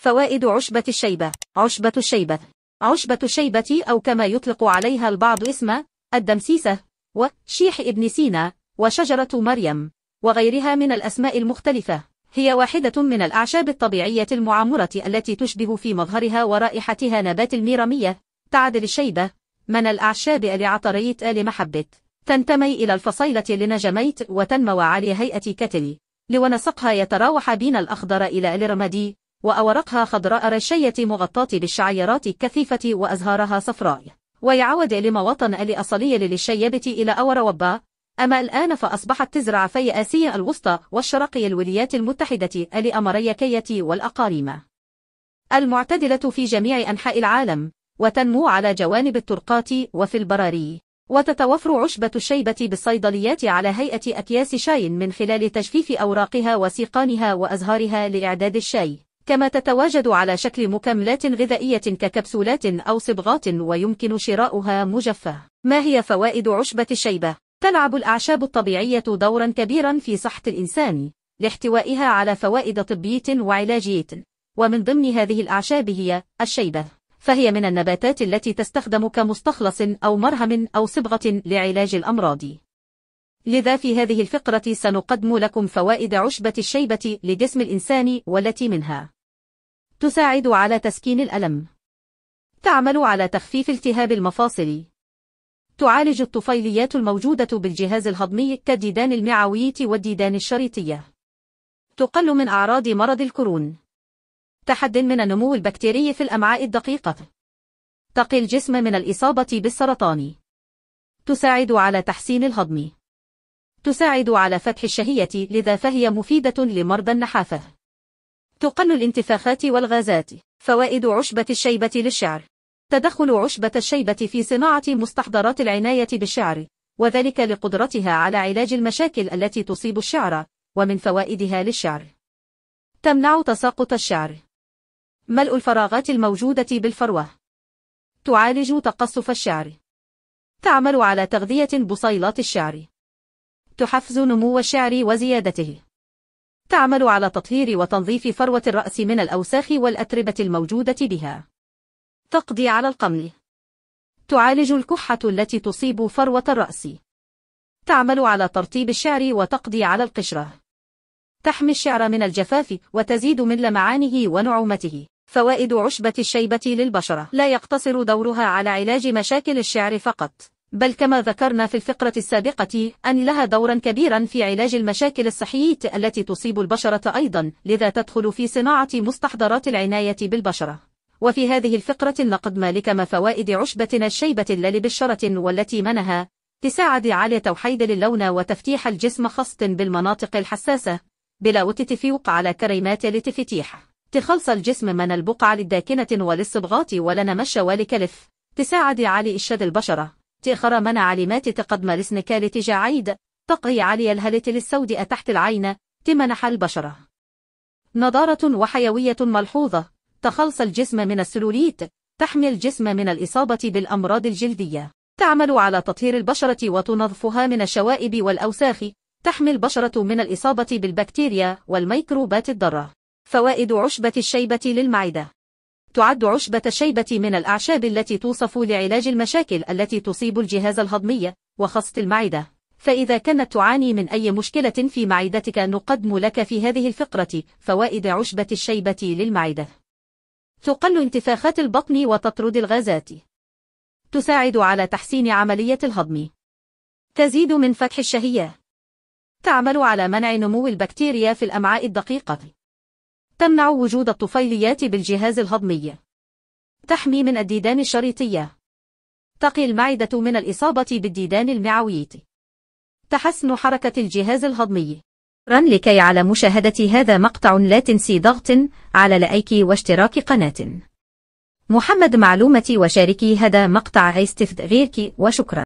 فوائد عشبة الشيبة عشبة الشيبة عشبة الشيبة أو كما يطلق عليها البعض اسم الدمسيسة وشيح ابن سينا وشجرة مريم وغيرها من الأسماء المختلفة هي واحدة من الأعشاب الطبيعية المعمرة التي تشبه في مظهرها ورائحتها نبات الميرمية تعدل الشيبة من الأعشاب العطريت آل تنتمي إلى الفصيلة لنجميت وتنمو على هيئة كتل لونسقها يتراوح بين الأخضر إلى الرمادي وأورقها خضراء رشية مغطاة بالشعيرات الكثيفة وأزهارها صفراء ويعود لمواطن الأصلية للشيبة إلى أور وبا أما الآن فأصبحت تزرع في آسيا الوسطى والشرقي الولايات المتحدة الأمريكية والأقاريمة المعتدلة في جميع أنحاء العالم وتنمو على جوانب الطرقات وفي البراري وتتوفر عشبة الشيبة بالصيدليات على هيئة أكياس شاي من خلال تجفيف أوراقها وسيقانها وأزهارها لإعداد الشاي كما تتواجد على شكل مكملات غذائية ككبسولات أو صبغات ويمكن شراؤها مجفة. ما هي فوائد عشبة الشيبة؟ تلعب الأعشاب الطبيعية دورا كبيرا في صحة الإنسان لاحتوائها على فوائد طبية وعلاجية ومن ضمن هذه الأعشاب هي الشيبة فهي من النباتات التي تستخدم كمستخلص أو مرهم أو صبغة لعلاج الأمراض لذا في هذه الفقرة سنقدم لكم فوائد عشبة الشيبة لجسم الإنسان والتي منها تساعد على تسكين الألم تعمل على تخفيف التهاب المفاصل تعالج الطفيليات الموجودة بالجهاز الهضمي كالديدان المعوية والديدان الشريطية تقل من أعراض مرض الكرون تحد من النمو البكتيري في الأمعاء الدقيقة تقي الجسم من الإصابة بالسرطان تساعد على تحسين الهضم تساعد على فتح الشهية لذا فهي مفيدة لمرضى النحافة تقل الانتفاخات والغازات فوائد عشبة الشيبة للشعر تدخل عشبة الشيبة في صناعة مستحضرات العناية بالشعر وذلك لقدرتها على علاج المشاكل التي تصيب الشعر ومن فوائدها للشعر تمنع تساقط الشعر ملء الفراغات الموجودة بالفروة تعالج تقصف الشعر تعمل على تغذية بصيلات الشعر تحفز نمو الشعر وزيادته تعمل على تطهير وتنظيف فروة الرأس من الأوساخ والأتربة الموجودة بها تقضي على القمل تعالج الكحة التي تصيب فروة الرأس تعمل على ترطيب الشعر وتقضي على القشرة تحمي الشعر من الجفاف وتزيد من لمعانه ونعومته فوائد عشبة الشيبة للبشرة لا يقتصر دورها على علاج مشاكل الشعر فقط بل كما ذكرنا في الفقرة السابقة أن لها دورا كبيرا في علاج المشاكل الصحية التي تصيب البشرة أيضا لذا تدخل في صناعة مستحضرات العناية بالبشرة وفي هذه الفقرة نقد مالك ما فوائد عشبة الشيبة اللي بالشرة والتي منها تساعد على توحيد اللون وتفتيح الجسم خاصة بالمناطق الحساسة بلا وتتفوق على كريمات لتفتيح تخلص الجسم من البقع للداكنة وللصبغات ولنمش والكلف تساعد على إشاد البشرة تخرى منع علمات تقد لسنك لتجا عيد تقي علي الهلت للسود تحت العين تمنح البشرة نضارة وحيوية ملحوظة تخلص الجسم من السلوليت تحمي الجسم من الإصابة بالأمراض الجلدية تعمل على تطهير البشرة وتنظفها من الشوائب والأوساخ تحمي البشرة من الإصابة بالبكتيريا والميكروبات الضارة فوائد عشبة الشيبة للمعدة تعد عشبة الشيبة من الأعشاب التي توصف لعلاج المشاكل التي تصيب الجهاز الهضمي وخاصة المعدة فإذا كنت تعاني من أي مشكلة في معدتك نقدم لك في هذه الفقرة فوائد عشبة الشيبة للمعدة تقل انتفاخات البطن وتطرد الغازات تساعد على تحسين عملية الهضم تزيد من فتح الشهية تعمل على منع نمو البكتيريا في الأمعاء الدقيقة تمنع وجود الطفيليات بالجهاز الهضمي تحمي من الديدان الشريطية تقي المعدة من الإصابة بالديدان المعوية تحسن حركة الجهاز الهضمي شكرا لكي على مشاهدة هذا مقطع لا تنسي ضغط على لايك واشتراك قناة محمد معلومتي وشاركي هذا مقطع استفد غيرك وشكرا